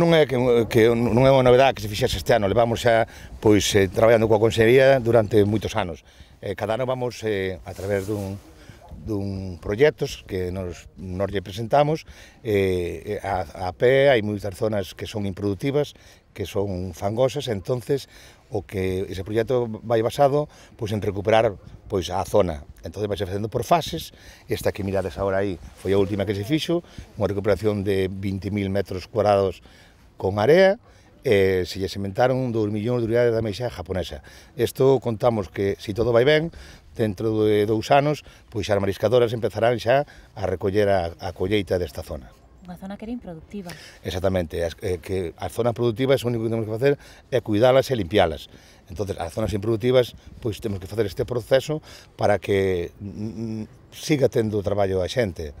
Non é que, que non é unha novedade que se fixese este ano, levamos xa pois eh, traballando coa Consellería durante moitos anos. Eh, cada ano vamos eh, a través dun, dun proxectos que nos, nos lle presentamos eh, a, a pé hai moitas zonas que son improductivas que son fangosas, entonces o que ese proxecto vai basado pois, en recuperar pois a zona. Entón vai facendo por fases, esta que mirades agora aí foi a última que se fixo, unha recuperación de 20.000 metros cuadrados con area, e se lle sementaron 2 millóns de unidades da meixa japonesa. Isto contamos que, se todo vai ben, dentro de dous anos, pois as mariscadoras empezarán xa a recoller a, a colleita desta zona unha zona que era improductiva. Exactamente, as, eh, que as zonas productivas o único que temos que facer é cuidalas e limpialas. Entonces, as zonas improductivas, pois temos que facer este proceso para que mm, siga tendo traballo a xente.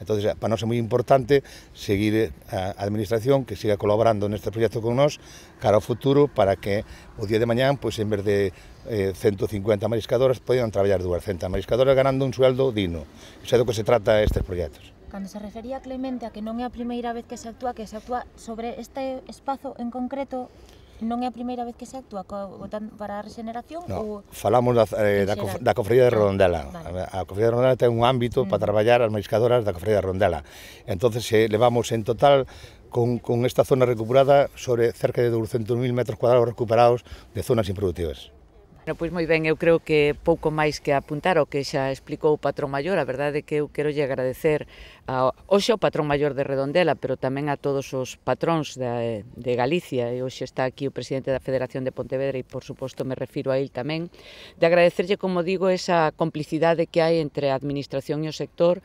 Entón, para nós é moi importante seguir eh, a administración que siga colaborando neste proxecto con nós cara ao futuro para que o día de mañán, pois, en vez de eh, 150 mariscadoras, poidan traballar 200 mariscadoras ganando un sueldo digno. Iso é do que se trata estes proxectos. Cando se refería a Clemente a que non é a primeira vez que se actúa, que se actúa sobre este espazo en concreto, non é a primeira vez que se actúa para a regeneración? No, ou... Falamos da, eh, da, cof, da cofradía de Rondela. Vale. A cofradía de Rondela ten un ámbito mm. para traballar as maiscadoras da cofradía de Rondela. Entón, se eh, levamos en total con, con esta zona recuperada sobre cerca de 200.000 metros cuadrados recuperados de zonas improductivas. Bueno, pois moi ben, eu creo que pouco máis que apuntar o que xa explicou o Patrón Maior, a verdade é que eu quero lle agradecer hoxe o patrón maior de Redondela, pero tamén a todos os patróns de, de Galicia, e hoxe está aquí o presidente da Federación de Pontevedra e, por suposto, me refiro a él tamén, de agradecerlle, como digo, esa complicidade que hai entre a administración e o sector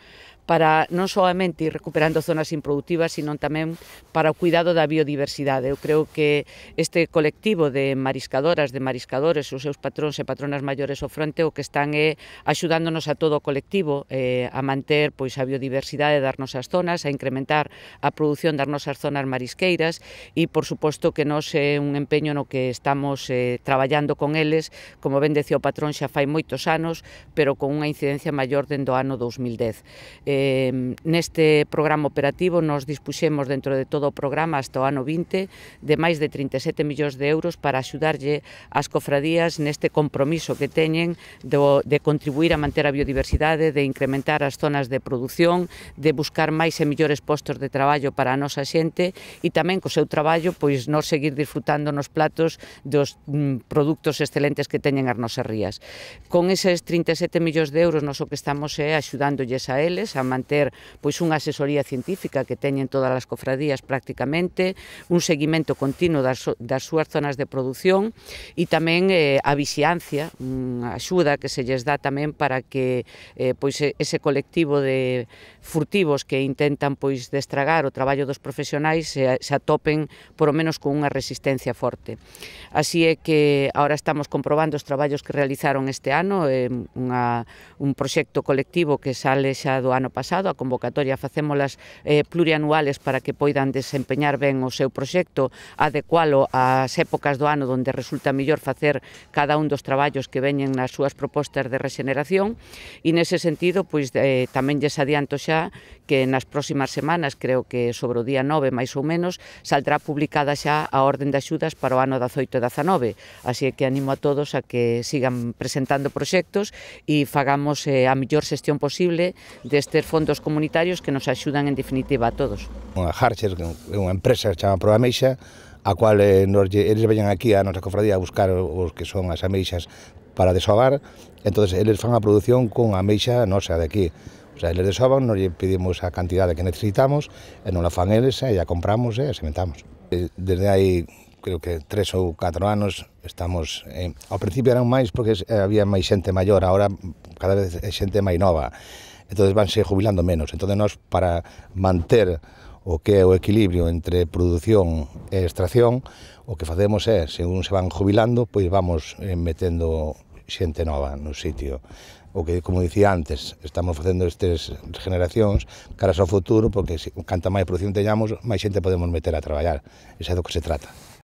para non solamente ir recuperando zonas improductivas, sino tamén para o cuidado da biodiversidade. Eu creo que este colectivo de mariscadoras, de mariscadores, os seus patróns e patronas maiores ao fronte, o que están é axudándonos a todo o colectivo eh, a manter pois a biodiversidade de das nosas zonas, a incrementar a produción das nosas zonas marisqueiras e, por suposto, que non é eh, un empeño no que estamos eh, traballando con eles, como ben decía o patrón xa fai moitos anos, pero con unha incidencia maior dentro do ano 2010. Eh, neste programa operativo nos dispuxemos dentro de todo o programa hasta o ano 20 de máis de 37 millóns de euros para axudarlle ás cofradías neste compromiso que teñen do, de contribuir a manter a biodiversidade, de incrementar as zonas de produción, de buscar máis e mellores postos de traballo para a nosa xente e tamén co seu traballo pois non seguir disfrutando nos platos dos mm, produtos excelentes que teñen as nosas rías. Con eses 37 millóns de euros noso o que estamos é axudándolles a eles a manter pois unha asesoría científica que teñen todas as cofradías prácticamente, un seguimento continuo das, das súas zonas de produción e tamén eh, a vixiancia, unha axuda que se lles dá tamén para que eh, pois ese colectivo de furtivos furtivos que intentan pois destragar o traballo dos profesionais se, se atopen por o menos con unha resistencia forte. Así é que ahora estamos comprobando os traballos que realizaron este ano, en eh, unha, un proxecto colectivo que sale xa do ano pasado, a convocatoria facémolas eh, plurianuales para que poidan desempeñar ben o seu proxecto, adecualo ás épocas do ano onde resulta mellor facer cada un dos traballos que veñen nas súas propostas de regeneración e nese sentido pois eh, tamén lles adianto xa que nas próximas semanas, creo que sobre o día 9 máis ou menos, saldrá publicada xa a Orden de Axudas para o ano 18 e 19. Así que animo a todos a que sigan presentando proxectos e fagamos eh, a mellor xestión posible destes fondos comunitarios que nos axudan en definitiva a todos. A Harcher, unha empresa que chama Proameixa, a cual eh, nos, eles veñan aquí a nosa cofradía a buscar os que son as ameixas para desovar, entonces eles fan a produción con a ameixa nosa de aquí. O sea, eles de nos non lle pedimos a cantidade que necesitamos, e non a fan eles, eh, e a compramos eh, e a sementamos. Eh, desde aí, creo que tres ou catro anos, estamos... Eh, ao principio eran máis porque había máis xente maior, agora cada vez é xente máis nova. Entón vanse jubilando menos. Entón nós, para manter o que é o equilibrio entre produción e extracción, o que facemos é, según se van jubilando, pois vamos eh, metendo xente nova no sitio. O que, como dicía antes, estamos facendo estes generacións caras ao futuro, porque se, canta máis produción teñamos, máis xente podemos meter a traballar. Esa é do que se trata.